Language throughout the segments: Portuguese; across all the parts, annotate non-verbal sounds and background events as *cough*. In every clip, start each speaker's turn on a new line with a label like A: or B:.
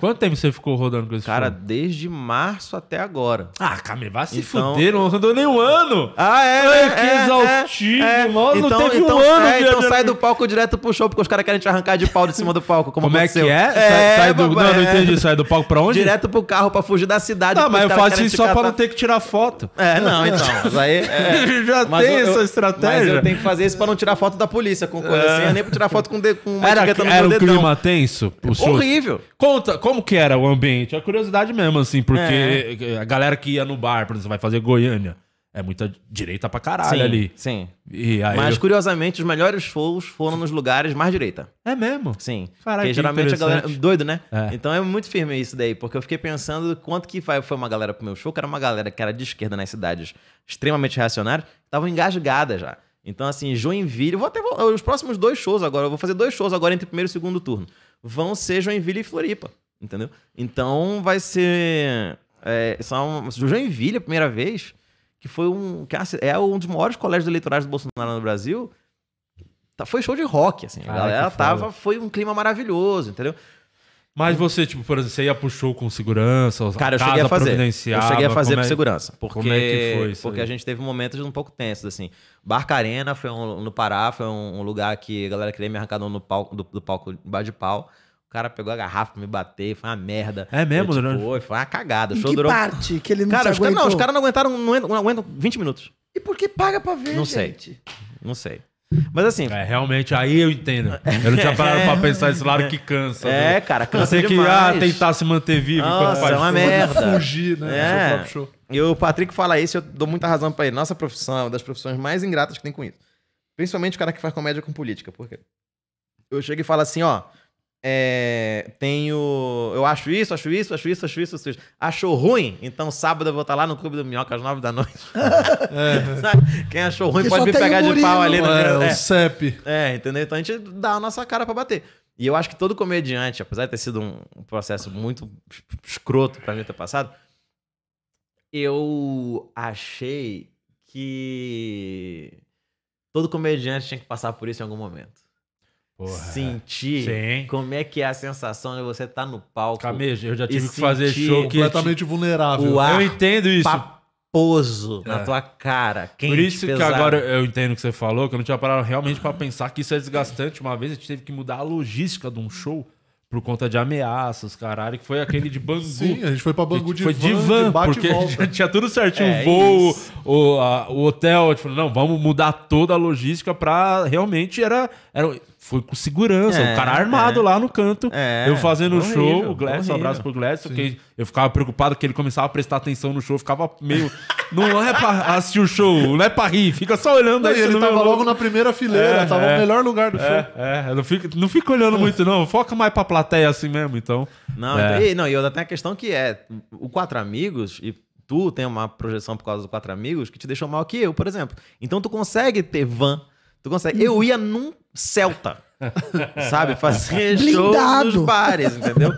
A: Quanto tempo você ficou rodando com esse Cara, filme? desde março até agora. Ah, cara, vai se então... fuder, não rodou nem um ano. Ah, é? Ai, é, que é, é exaustivo, é, Não então, teve então, um ano. É, então sai
B: do palco direto pro show, porque os caras querem te arrancar de pau de cima do palco. Como, como é que é? é sai, é, sai do... Não, não é. entendi. Sai do palco pra onde? Direto pro carro, pra fugir da cidade. Não, mas eu faço isso só catar. pra não ter que tirar foto. É, não, então. Mas *laughs* Já mas tem eu, essa estratégia. Mas eu tenho que fazer isso pra não tirar foto da polícia com coisa assim. nem pra tirar foto com, de, com uma era, era um clima
A: tenso? Horrível. Conta, conta como que era o ambiente? É curiosidade mesmo, assim, porque é. a galera que ia no bar, por exemplo, vai fazer Goiânia. É muita direita pra caralho sim, ali. Sim. Mas, eu...
B: curiosamente, os melhores shows foram nos lugares mais direita. É mesmo? Sim. Caralho, porque geralmente a galera. Doido, né? É. Então é muito firme isso daí, porque eu fiquei pensando quanto que foi uma galera pro meu show, que era uma galera que era de esquerda nas cidades extremamente reacionárias, estavam engasgadas já. Então, assim, Joinville. Vou até. Os próximos dois shows agora, eu vou fazer dois shows agora entre primeiro e segundo turno. Vão ser Joinville e Floripa. Entendeu? Então vai ser. É, são, o é Joinville, a primeira vez, que foi um. Que é, é um dos maiores colégios eleitorais do Bolsonaro no Brasil. Tá,
A: foi show de rock, assim. Ai, a galera tava.
B: Foi um clima maravilhoso, entendeu?
A: Mas você, tipo, por exemplo, você ia pro show com segurança? Cara, eu cheguei a fazer. Eu cheguei a fazer é com é, segurança. Porque, como é que foi isso Porque aí? a
B: gente teve momentos um pouco tensos, assim. Barca Arena foi um, no Pará, foi um, um lugar que a galera queria me arrancar no palco, do, do palco bar de pau. O cara pegou a garrafa pra me bater, foi uma merda. É mesmo, eu, tipo, Foi, foi uma cagada. Em que durou... parte que ele não cara, se aguentou? Cara, os caras não aguentaram, não aguentam, 20 minutos. E por que paga pra ver, Não gente? sei, não sei.
A: Mas assim. É, realmente, aí eu entendo. Eu não tinha parado é, pra pensar esse lado que cansa. É, né? cara, cansa. Você que ah, tentar se manter vivo Nossa, enquanto faz é uma merda. fugir, né? É. show.
B: E o Patrick fala isso, eu dou muita razão pra ele. Nossa profissão é uma das profissões mais ingratas que tem com isso. Principalmente o cara que faz comédia com política. Por quê? Eu chego e falo assim, ó é, tenho. Eu acho isso, acho isso, acho isso, acho isso, acho isso. Achou ruim? Então sábado eu vou estar tá lá no Clube do Minhoca às 9 da noite. *laughs* é. é. Quem achou ruim Porque pode me pegar de pau ali né, no. É, é, o é.
A: CEP.
B: É, entendeu? Então a gente dá a nossa cara para bater. E eu acho que todo comediante, apesar de ter sido um processo muito escroto para mim ter passado, eu achei que todo comediante tinha que passar por isso em algum momento. Porra. sentir como é que é a sensação de você estar tá no palco. Camejo, eu já tive que fazer show que completamente vulnerável. O ar eu entendo isso.
A: Paposo é. na tua cara. Quente, Por isso pesado. que agora eu entendo o que você falou, que eu não tinha parado realmente para pensar que isso é desgastante. Uma vez a gente teve que mudar a logística de um show por conta de ameaças, caralho, que foi aquele de Bangu. Sim, a gente foi pra Bangu de, foi van, de van, de porque tinha tudo certinho, é, o voo, o, a, o hotel, a gente falou, não, vamos mudar toda a logística pra realmente era, era foi com segurança, é, o cara armado é. lá no canto, é, eu fazendo o show, o um abraço pro Gladson, porque eu ficava preocupado que ele começava a prestar atenção no show, ficava meio *laughs* Não é pra assistir o show, não é pra rir, fica só olhando aí. Ele tava logo na primeira fileira, é, tava é, no melhor lugar do é, show. É, não fica, não fica olhando muito, não. Foca mais pra plateia assim mesmo, então. Não, é. e,
B: não, e outra a questão que é: o Quatro Amigos, e tu tem uma projeção por causa do Quatro Amigos que te deixou mal que eu, por exemplo. Então tu consegue ter van. Tu consegue. Eu ia num Celta. Sabe? Fazer show nos bares, entendeu?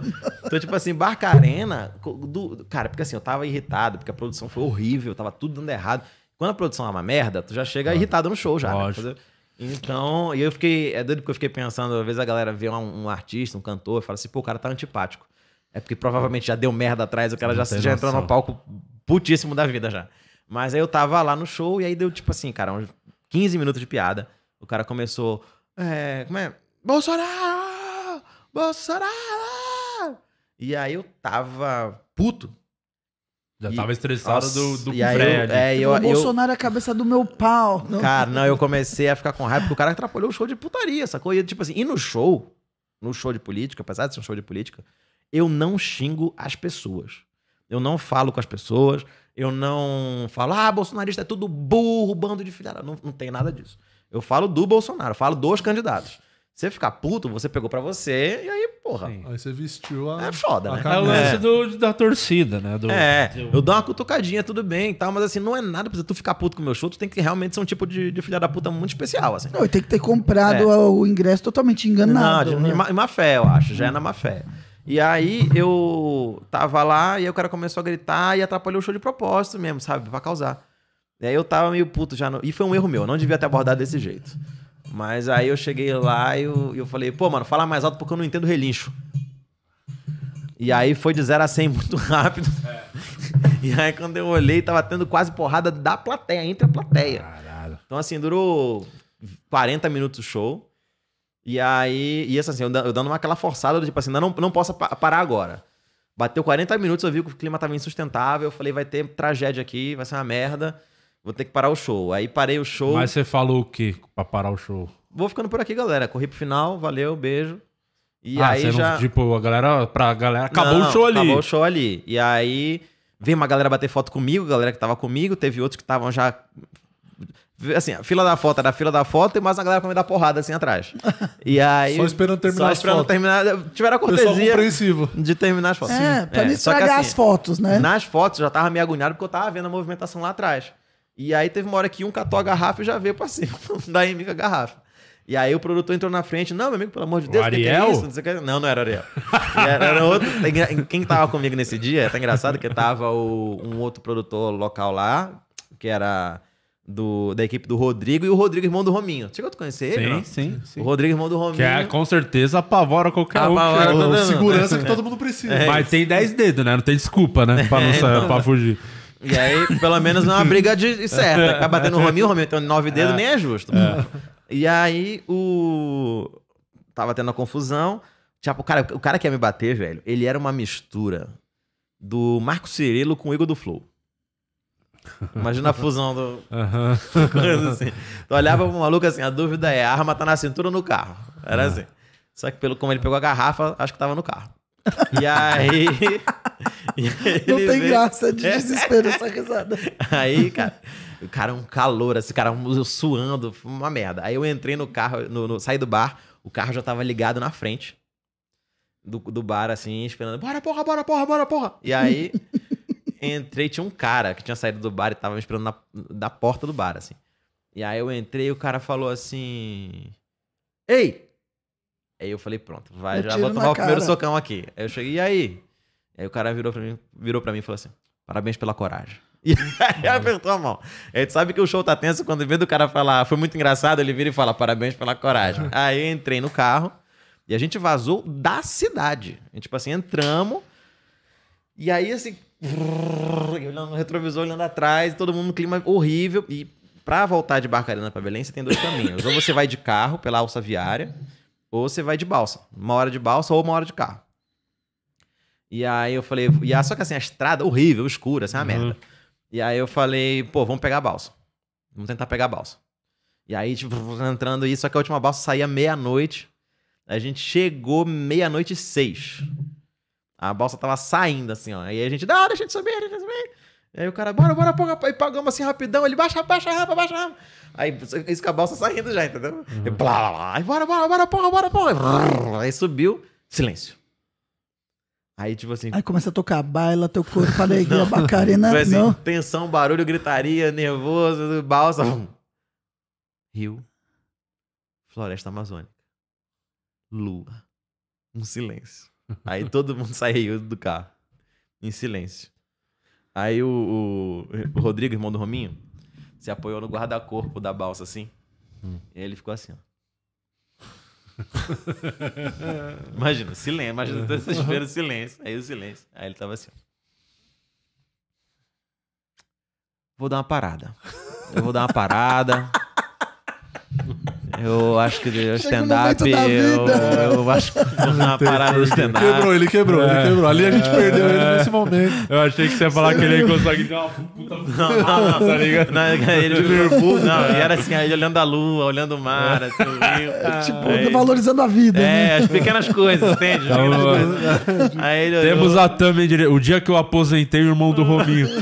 B: Então, tipo assim, Barca Arena. Do, cara, porque assim, eu tava irritado, porque a produção foi horrível, tava tudo dando errado. Quando a produção é uma merda, tu já chega ah, irritado no show já. Né? Lógico. Né? Então, e eu fiquei. É doido porque eu fiquei pensando, às vezes a galera vê um, um artista, um cantor, e fala assim, pô, o cara tá antipático. É porque provavelmente já deu merda atrás, o cara já, já entrou no palco putíssimo da vida já. Mas aí eu tava lá no show e aí deu tipo assim, cara, uns 15 minutos de piada. O cara começou. É, como é? Bolsonaro! Bolsonaro! E aí eu tava
A: puto. Já e, tava estressado nossa, do, do e aí Eu, é, eu, o Bolsonaro
B: é a cabeça do meu pau. Não. Cara, não, eu comecei a ficar com raiva porque o cara atrapalhou o show de putaria, sacou? E tipo assim, e no show, no show de política, apesar de ser um show de política, eu não xingo as pessoas. Eu não falo com as pessoas, eu não falo, ah, bolsonarista é tudo burro, bando de filhada. Não, não tem nada disso. Eu falo do Bolsonaro, falo dos candidatos. Você ficar puto, você pegou para você e aí, porra. Sim. Aí você vestiu a. É foda, né? a né? Camisa. É o lance
A: do, da torcida, né? Do, é, eu dou
B: uma cutucadinha, tudo bem e tal, mas assim, não é nada pra tu ficar puto com o meu show, tu tem que realmente ser um tipo de, de filha da puta muito especial, assim. Não, e tem que ter comprado é. o ingresso totalmente enganado. Não, de, né? má fé, eu acho, já é na má fé. E aí eu tava lá e aí o cara começou a gritar e atrapalhou o show de propósito mesmo, sabe? Pra causar. E aí eu tava meio puto já. No... E foi um erro meu, não devia ter abordado desse jeito. Mas aí eu cheguei lá e eu, eu falei, pô, mano, fala mais alto porque eu não entendo relincho. E aí foi de 0 a 100 *laughs* muito rápido. É. *laughs* E aí quando eu olhei, tava tendo quase porrada da plateia, entre a plateia. Caralho. Então assim, durou 40 minutos o show. E aí, e isso assim, eu dando uma, aquela forçada, do tipo assim, não, não posso parar agora. Bateu 40 minutos, eu vi que o clima tava insustentável, eu falei, vai ter tragédia aqui, vai ser uma merda, vou ter que parar o show. Aí parei o show. Mas você
A: falou o quê pra parar o show?
B: Vou ficando por aqui, galera. Corri pro final, valeu, beijo. E ah, aí já... Não,
A: tipo, a galera, pra galera, acabou não, o show ali. Acabou o
B: show ali. E aí, veio uma galera bater foto comigo, galera que tava comigo, teve outros que estavam já Assim, a fila da foto era a fila da foto e mais uma galera pra me dar porrada assim atrás. *laughs* E aí. Só esperando terminar só esperando as fotos. Terminar, tiveram a cortesia de terminar as fotos. É, pra é, estragar assim, as fotos, né? Nas fotos eu já tava meio agoniado porque eu tava vendo a movimentação lá atrás. E aí teve uma hora que um catou a garrafa e já veio pra *laughs* cima da Emica a garrafa. E aí o produtor entrou na frente, não, meu amigo, pelo amor de Deus, o Ariel? Que que é não, não, não, era Ariel. Era, era outro. Quem tava comigo nesse dia, tá engraçado que tava o, um outro produtor local lá, que era do, da equipe do Rodrigo e o Rodrigo, irmão do Rominho. Chegou a
A: conhecer sim, ele? Não? Sim, sim. O Rodrigo, irmão do Rominho. Que é, com certeza apavora qualquer apavora um. segurança né? que todo mundo precisa. *laughs* É, Mas tem 10 dedos, né? Não tem desculpa, né? *laughs* É, pra, não, é, não, pra né? fugir. E aí, pelo menos não é uma briga de certa. Acaba batendo o Rominho, o Rominho tem nove é. dedos, é. nem é justo. É.
B: E aí, o. Tava tendo a confusão. Tipo, o cara, o cara que ia me bater, velho, ele era uma mistura do Marco Cirilo com o Igor do Flow.
A: Imagina a fusão do. Uhum. *laughs* Coisa assim.
B: Tu olhava pro maluco assim, a dúvida é: a arma tá na cintura ou no carro? Era ah. assim. Só que pelo como ele pegou a garrafa, acho que tava no carro. E aí. *laughs* e aí Não tem veio... graça de *laughs* é. desespero essa risada. Aí, cara. O cara, é um calor, esse cara um, suando, uma merda. Aí eu entrei no carro, no, no, saí do bar, o carro já tava ligado na frente do, do bar, assim, esperando. Bora, porra, bora, porra, bora, porra. E aí entrei, tinha um cara que tinha saído do bar e tava me esperando na, da porta do bar, assim. E aí eu entrei e o cara falou assim: Ei! Aí eu falei: Pronto, vai, eu já vou tomar o primeiro socão aqui. Aí eu cheguei, e aí? Aí o cara virou pra mim, virou pra mim e falou assim: Parabéns pela coragem. *laughs* E aí uhum. apertou a mão. A gente sabe que o show tá tenso quando vê do cara falar, foi muito engraçado, ele vira e fala, parabéns pela coragem. *laughs* aí eu entrei no carro e a gente vazou da cidade. E, tipo assim, entramos. E aí, assim, olhando no retrovisor, olhando atrás, todo mundo no clima horrível. E para voltar de Barcarena para Belém, você tem dois caminhos. ou você vai de carro pela alça viária, ou você vai de balsa. Uma hora de balsa ou uma hora de carro. E aí eu falei, e só que assim, a estrada horrível, escura, assim, é uma uhum. merda. E aí eu falei, pô, vamos pegar a balsa. Vamos tentar pegar a balsa. E aí, tipo, entrando isso, só que a última balsa saía meia-noite. A gente chegou meia-noite e seis. A balsa tava saindo, assim, ó. aí a gente, não, deixa de subir, deixa de subir. aí o cara, bora, bora, pô, e pagamos assim rapidão. Ele, baixa, baixa a rampa, baixa rampa. Aí isso com a balsa saindo já, entendeu? Uhum. E blá, blá, blá. Aí, bora, bora, bora, porra, bora, porra. Aí subiu, silêncio. Aí, tipo assim. Aí começa a tocar baila, teu corpo, alegria, bacarena. *laughs* Foi tipo assim, não. tensão, barulho, gritaria, nervoso, balsa. Rio. Floresta Amazônica. Lua. Um silêncio. Aí todo mundo *laughs* saiu do carro, em silêncio. Aí o, o Rodrigo, irmão do Rominho, se apoiou no guarda-corpo da balsa, assim. Hum. E ele ficou assim, ó. *laughs* imagina, silêncio. Imagina é. todo esse espelho, silêncio. Aí o silêncio. Aí ele tava assim, ó. Vou dar uma parada. Eu vou dar uma parada. *laughs* Eu acho que o stand-up. Eu, eu, acho
A: que na parada do stand-up. Quebrou, ele quebrou, é. ele quebrou. Ali a gente é. perdeu ele nesse momento. Eu achei que você ia falar que ele consegue dar uma puta. *laughs* Não, não, não, tá ligado? Não, é ele, nervoso. Não, e era
B: assim, ele olhando a lua, olhando o mar, assim, o rio. É, tá, tipo, aí, valorizando a vida. É, né? as pequenas coisas, entende? Então, pequenas é. coisas. Aí
A: ele Temos a thumb O dia que eu aposentei, o irmão do Rominho. *laughs*